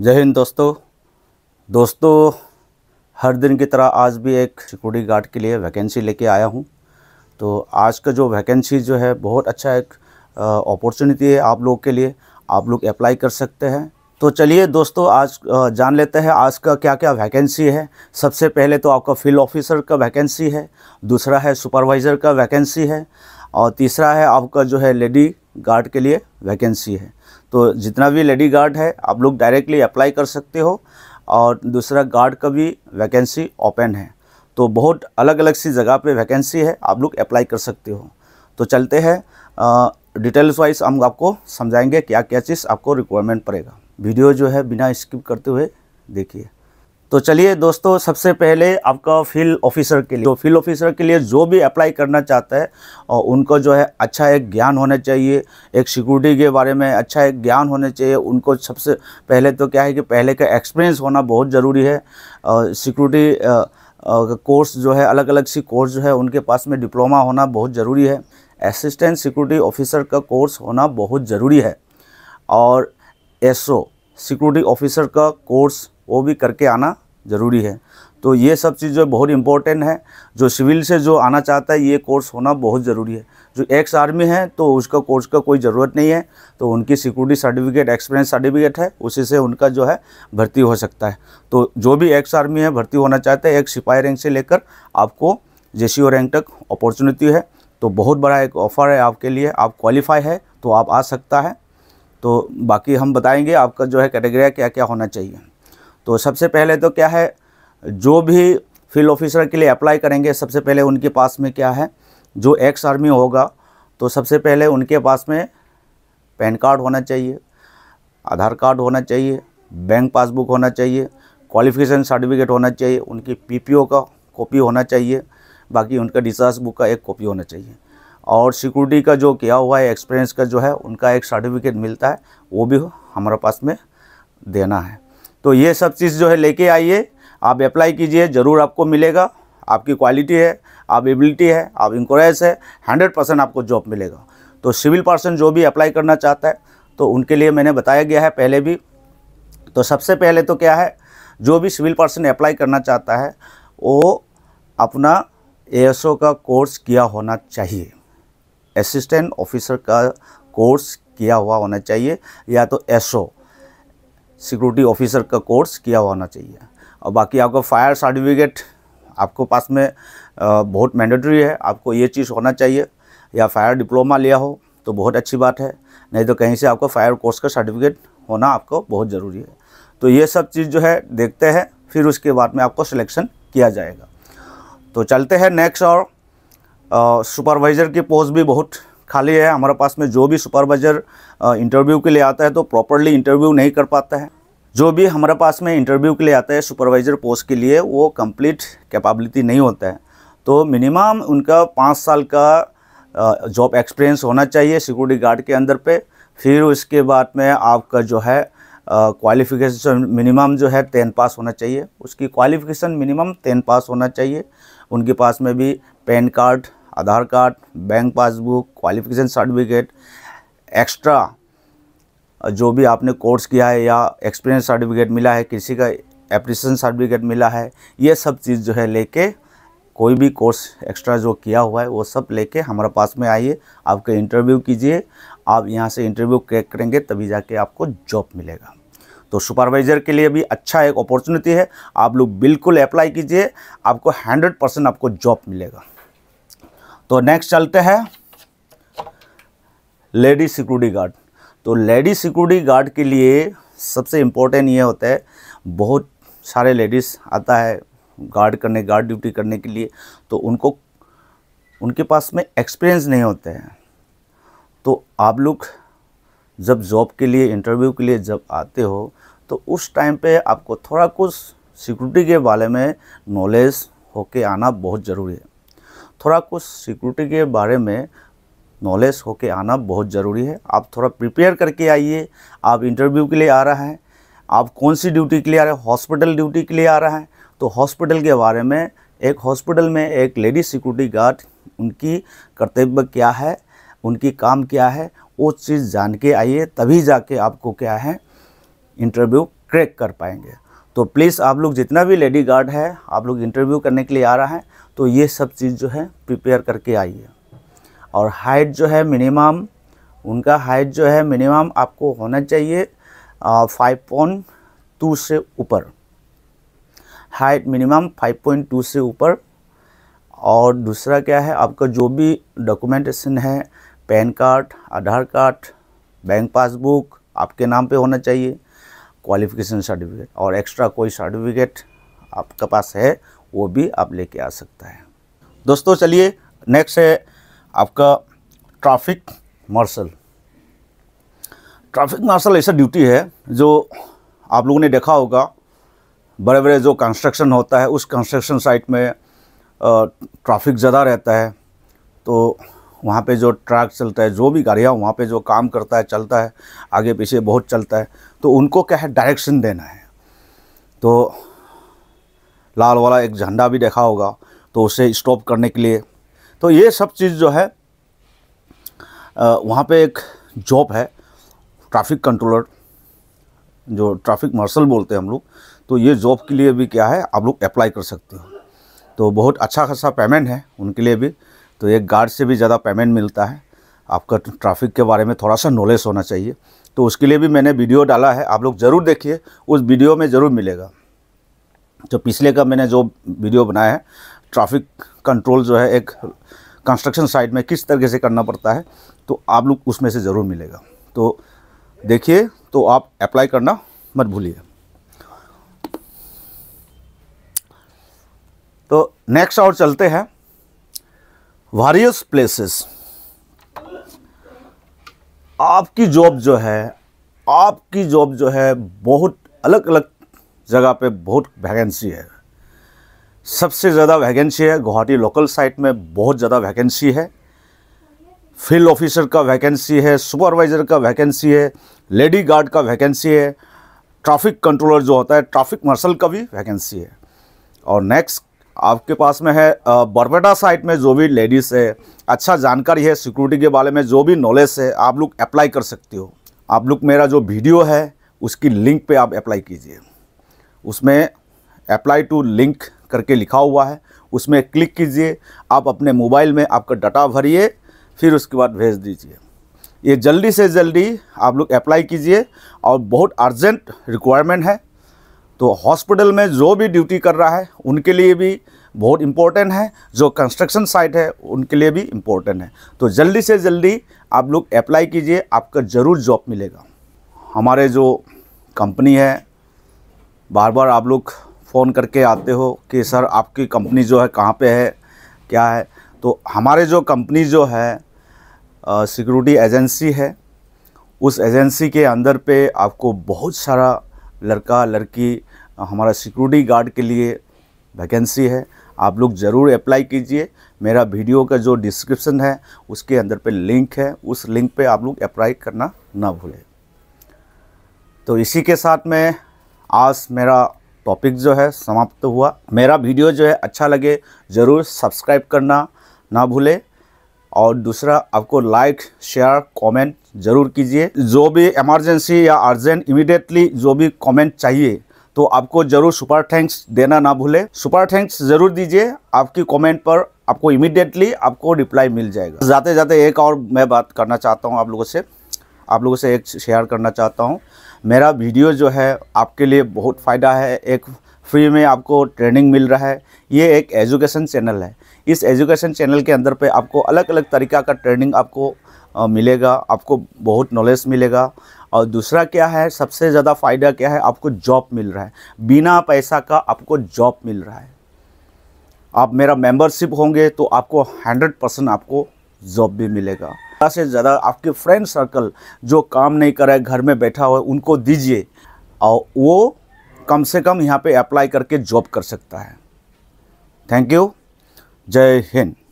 जय हिंद दोस्तों दोस्तों हर दिन की तरह आज भी एक सिक्योरिटी गार्ड के लिए वैकेंसी लेके आया हूँ तो आज का जो वैकेंसी जो है बहुत अच्छा एक अपॉर्चुनिटी है आप लोग के लिए आप लोग अप्लाई कर सकते हैं तो चलिए दोस्तों आज जान लेते हैं आज का क्या क्या वैकेंसी है सबसे पहले तो आपका फील्ड ऑफिसर का वैकेंसी है दूसरा है सुपरवाइज़र का वैकेंसी है और तीसरा है आपका जो है लेडी गार्ड के लिए वैकेंसी है तो जितना भी लेडी गार्ड है आप लोग डायरेक्टली अप्लाई कर सकते हो और दूसरा गार्ड का भी वैकेंसी ओपन है तो बहुत अलग अलग सी जगह पे वैकेंसी है आप लोग अप्लाई कर सकते हो तो चलते हैं डिटेल्स वाइज हम आपको समझाएंगे क्या क्या चीज़ आपको रिक्वायरमेंट पड़ेगा वीडियो जो है बिना स्किप करते हुए देखिए तो चलिए दोस्तों सबसे पहले आपका फील्ड ऑफिसर के लिए तो फील्ड ऑफिसर के लिए जो भी अप्लाई करना चाहता है और उनको जो है अच्छा एक ज्ञान होना चाहिए एक सिक्योरिटी के बारे में अच्छा एक ज्ञान होना चाहिए उनको सबसे पहले तो क्या है कि पहले का एक्सपीरियंस होना बहुत ज़रूरी है सिक्योरिटी कोर्स जो है अलग अलग सी कोर्स जो है उनके पास में डिप्लोमा होना बहुत ज़रूरी है असिस्टेंट सिक्योरिटी ऑफिसर का कोर्स होना बहुत ज़रूरी है और एसओ सिक्योरिटी ऑफिसर का कोर्स वो भी करके आना ज़रूरी है तो ये सब चीज़ जो बहुत इम्पोर्टेंट है जो सिविल से जो आना चाहता है ये कोर्स होना बहुत ज़रूरी है जो एक्स आर्मी है तो उसका कोर्स का कोई ज़रूरत नहीं है तो उनकी सिक्योरिटी सर्टिफिकेट एक्सपीरियंस सर्टिफिकेट है उसी से उनका जो है भर्ती हो सकता है तो जो भी एक्स आर्मी है भर्ती होना चाहता है एक सिपाही रैंक से लेकर आपको जे रैंक तक अपॉर्चुनिटी है तो बहुत बड़ा एक ऑफ़र है आपके लिए आप क्वालिफाई है तो आप आ सकता है तो बाकी हम बताएंगे आपका जो है कैटेगरिया क्या क्या होना चाहिए तो सबसे पहले तो क्या है जो भी फील्ड ऑफिसर के लिए अप्लाई करेंगे सबसे पहले उनके पास में क्या है जो एक्स आर्मी होगा तो सबसे पहले उनके पास में पैन कार्ड होना चाहिए आधार कार्ड होना चाहिए बैंक पासबुक होना चाहिए क्वालिफिकेशन सर्टिफिकेट होना चाहिए उनकी पीपीओ का कॉपी होना चाहिए बाकी उनका डिस्चार्ज बुक का एक कॉपी होना चाहिए और सिक्योरिटी का जो किया हुआ है एक्सपीरियंस का जो है उनका एक सर्टिफिकेट मिलता है वो भी हमारे पास में देना है तो ये सब चीज़ जो है लेके आइए आप अप्लाई कीजिए ज़रूर आपको मिलेगा आपकी क्वालिटी है आप एबिलिटी है आप इंक्रेज है हंड्रेड परसेंट आपको जॉब मिलेगा तो सिविल पर्सन जो भी अप्लाई करना चाहता है तो उनके लिए मैंने बताया गया है पहले भी तो सबसे पहले तो क्या है जो भी सिविल पर्सन अप्लाई करना चाहता है वो अपना ए का कोर्स किया होना चाहिए असिस्टेंट ऑफिसर का कोर्स किया हुआ होना चाहिए या तो एसओ सिक्योरिटी ऑफिसर का कोर्स किया होना चाहिए और बाकी आपका फायर सर्टिफिकेट आपको पास में बहुत मैंडेटरी है आपको ये चीज़ होना चाहिए या फायर डिप्लोमा लिया हो तो बहुत अच्छी बात है नहीं तो कहीं से आपको फायर कोर्स का सर्टिफिकेट होना आपको बहुत ज़रूरी है तो ये सब चीज़ जो है देखते हैं फिर उसके बाद में आपको सिलेक्शन किया जाएगा तो चलते हैं नेक्स्ट और सुपरवाइज़र की पोस्ट भी बहुत खाली है हमारे पास में जो भी सुपरवाइज़र इंटरव्यू के लिए आता है तो प्रॉपरली इंटरव्यू नहीं कर पाता है जो भी हमारे पास में इंटरव्यू के लिए आता है सुपरवाइज़र पोस्ट के लिए वो कंप्लीट कैपेबिलिटी नहीं होता है तो मिनिमम उनका पाँच साल का जॉब एक्सपीरियंस होना चाहिए सिक्योरिटी गार्ड के अंदर पे फिर उसके बाद में आपका जो है क्वालिफिकेशन मिनिमम जो है टेन पास होना चाहिए उसकी क्वालिफिकेशन मिनिमम टेन पास होना चाहिए उनके पास में भी pan card Aadhaar card bank passbook qualification certificate extra जो भी आपने कोर्स किया है या एक्सपीरियंस सर्टिफिकेट मिला है किसी का एप्रिसन सर्टिफिकेट मिला है ये सब चीज़ जो है लेके कोई भी कोर्स एक्स्ट्रा जो किया हुआ है वो सब लेके हमारे पास में आइए आपके इंटरव्यू कीजिए आप यहाँ से इंटरव्यू क्रैक करेंगे तभी जाके आपको जॉब मिलेगा तो सुपरवाइज़र के लिए भी अच्छा एक अपॉर्चुनिटी है आप लोग बिल्कुल अप्लाई कीजिए आपको हंड्रेड परसेंट आपको जॉब मिलेगा तो नेक्स्ट चलते हैं लेडी सिक्योरिटी गार्ड तो लेडी सिक्योरिटी गार्ड के लिए सबसे इम्पोर्टेंट ये होता है बहुत सारे लेडीज़ आता है गार्ड करने गार्ड ड्यूटी करने के लिए तो उनको उनके पास में एक्सपीरियंस नहीं होते हैं तो आप लोग जब जॉब के लिए इंटरव्यू के लिए जब आते हो तो उस टाइम पे आपको थोड़ा कुछ सिक्योरिटी के बारे में नॉलेज होके आना बहुत ज़रूरी है थोड़ा कुछ सिक्योरिटी के बारे में नॉलेज होके आना बहुत ज़रूरी है आप थोड़ा प्रिपेयर करके आइए आप इंटरव्यू के लिए आ रहा है आप कौन सी ड्यूटी के लिए आ रहे हैं हॉस्पिटल ड्यूटी के लिए आ रहा है तो हॉस्पिटल के बारे में एक हॉस्पिटल में एक लेडी सिक्योरिटी गार्ड उनकी कर्तव्य क्या है उनकी काम क्या है वो चीज़ जान के आइए तभी जाके आपको क्या है इंटरव्यू क्रैक कर पाएंगे तो प्लीज़ आप लोग जितना भी लेडी गार्ड है आप लोग इंटरव्यू करने के लिए आ रहा है तो ये सब चीज़ जो है प्रिपेयर करके आइए और हाइट जो है मिनिमम उनका हाइट जो है मिनिमम आपको होना चाहिए फाइव पॉइंट टू से ऊपर height minimum five point two से ऊपर और दूसरा क्या है आपका जो भी डॉक्यूमेंटेशन है pan card Aadhaar card bank passbook आपके नाम पे होना चाहिए क्वालिफिकेशन सर्टिफिकेट और एक्स्ट्रा कोई सर्टिफिकेट आपके पास है वो भी आप लेके आ सकता है दोस्तों चलिए नेक्स्ट है आपका ट्रैफिक मार्शल ट्रैफिक मार्शल ऐसा ड्यूटी है जो आप लोगों ने देखा होगा बड़े बड़े जो कंस्ट्रक्शन होता है उस कंस्ट्रक्शन साइट में ट्रैफिक ज़्यादा रहता है तो वहाँ पे जो ट्रैक चलता है जो भी गाड़ियाँ वहाँ पे जो काम करता है चलता है आगे पीछे बहुत चलता है तो उनको क्या है डायरेक्शन देना है तो लाल वाला एक झंडा भी देखा होगा तो उसे स्टॉप करने के लिए तो ये सब चीज़ जो है वहाँ पे एक जॉब है ट्रैफिक कंट्रोलर जो ट्रैफिक मार्शल बोलते हैं हम लोग तो ये जॉब के लिए भी क्या है आप लोग अप्लाई कर सकते हो तो बहुत अच्छा खासा पेमेंट है उनके लिए भी तो एक गार्ड से भी ज़्यादा पेमेंट मिलता है आपका ट्रैफिक के बारे में थोड़ा सा नॉलेज होना चाहिए तो उसके लिए भी मैंने वीडियो डाला है आप लोग ज़रूर देखिए उस वीडियो में ज़रूर मिलेगा तो पिछले का मैंने जो वीडियो बनाया है ट्रैफिक कंट्रोल जो है एक कंस्ट्रक्शन साइट में किस तरीके से करना पड़ता है तो आप लोग उसमें से ज़रूर मिलेगा तो देखिए तो आप अप्लाई करना मत भूलिए तो नेक्स्ट और चलते हैं वारियस प्लेसेस आपकी जॉब जो है आपकी जॉब जो है बहुत अलग अलग जगह पे बहुत वैकेंसी है सबसे ज़्यादा वैकेंसी है गुवाहाटी लोकल साइट में बहुत ज़्यादा वैकेंसी है फील्ड ऑफिसर का वैकेंसी है सुपरवाइज़र का वैकेंसी है लेडी गार्ड का वैकेंसी है ट्रैफिक कंट्रोलर जो होता है ट्रैफिक मार्शल का भी वैकेंसी है और नेक्स्ट आपके पास में है बरपेटा साइट में जो भी लेडीज़ है अच्छा जानकारी है सिक्योरिटी के बारे में जो भी नॉलेज है आप लोग अप्लाई कर सकते हो आप लोग मेरा जो वीडियो है उसकी लिंक पे आप अप्लाई कीजिए उसमें अप्लाई टू लिंक करके लिखा हुआ है उसमें क्लिक कीजिए आप अपने मोबाइल में आपका डाटा भरिए फिर उसके बाद भेज दीजिए ये जल्दी से जल्दी आप लोग अप्लाई कीजिए और बहुत अर्जेंट रिक्वायरमेंट है तो हॉस्पिटल में जो भी ड्यूटी कर रहा है उनके लिए भी बहुत इम्पोर्टेंट है जो कंस्ट्रक्शन साइट है उनके लिए भी इम्पोर्टेंट है तो जल्दी से जल्दी आप लोग अप्लाई कीजिए आपका ज़रूर जॉब मिलेगा हमारे जो कंपनी है बार बार आप लोग फ़ोन करके आते हो कि सर आपकी कंपनी जो है कहाँ पे है क्या है तो हमारे जो कंपनी जो है सिक्योरिटी एजेंसी है उस एजेंसी के अंदर पे आपको बहुत सारा लड़का लड़की हमारा सिक्योरिटी गार्ड के लिए वैकेंसी है आप लोग ज़रूर अप्लाई कीजिए मेरा वीडियो का जो डिस्क्रिप्शन है उसके अंदर पे लिंक है उस लिंक पे आप लोग अप्लाई करना ना भूलें तो इसी के साथ मैं आज मेरा टॉपिक जो है समाप्त हुआ मेरा वीडियो जो है अच्छा लगे ज़रूर सब्सक्राइब करना ना भूले और दूसरा आपको लाइक शेयर कमेंट ज़रूर कीजिए जो भी इमरजेंसी या अर्जेंट इमिडिएटली जो भी कमेंट चाहिए तो आपको ज़रूर सुपर थैंक्स देना ना भूले सुपर थैंक्स ज़रूर दीजिए आपकी कमेंट पर आपको इमिडिएटली आपको रिप्लाई मिल जाएगा जाते जाते एक और मैं बात करना चाहता हूँ आप लोगों से आप लोगों से एक शेयर करना चाहता हूँ मेरा वीडियो जो है आपके लिए बहुत फ़ायदा है एक फ्री में आपको ट्रेनिंग मिल रहा है ये एक एजुकेशन चैनल है इस एजुकेशन चैनल के अंदर पे आपको अलग अलग तरीका का ट्रेनिंग आपको आ, मिलेगा आपको बहुत नॉलेज मिलेगा और दूसरा क्या है सबसे ज़्यादा फ़ायदा क्या है आपको जॉब मिल रहा है बिना पैसा का आपको जॉब मिल रहा है आप मेरा मेंबरशिप होंगे तो आपको 100 परसेंट आपको जॉब भी मिलेगा से ज़्यादा आपके फ्रेंड सर्कल जो काम नहीं कर रहा है घर में बैठा हुआ है उनको दीजिए और वो कम से कम यहाँ पे अप्लाई करके जॉब कर सकता है थैंक यू जय हिंद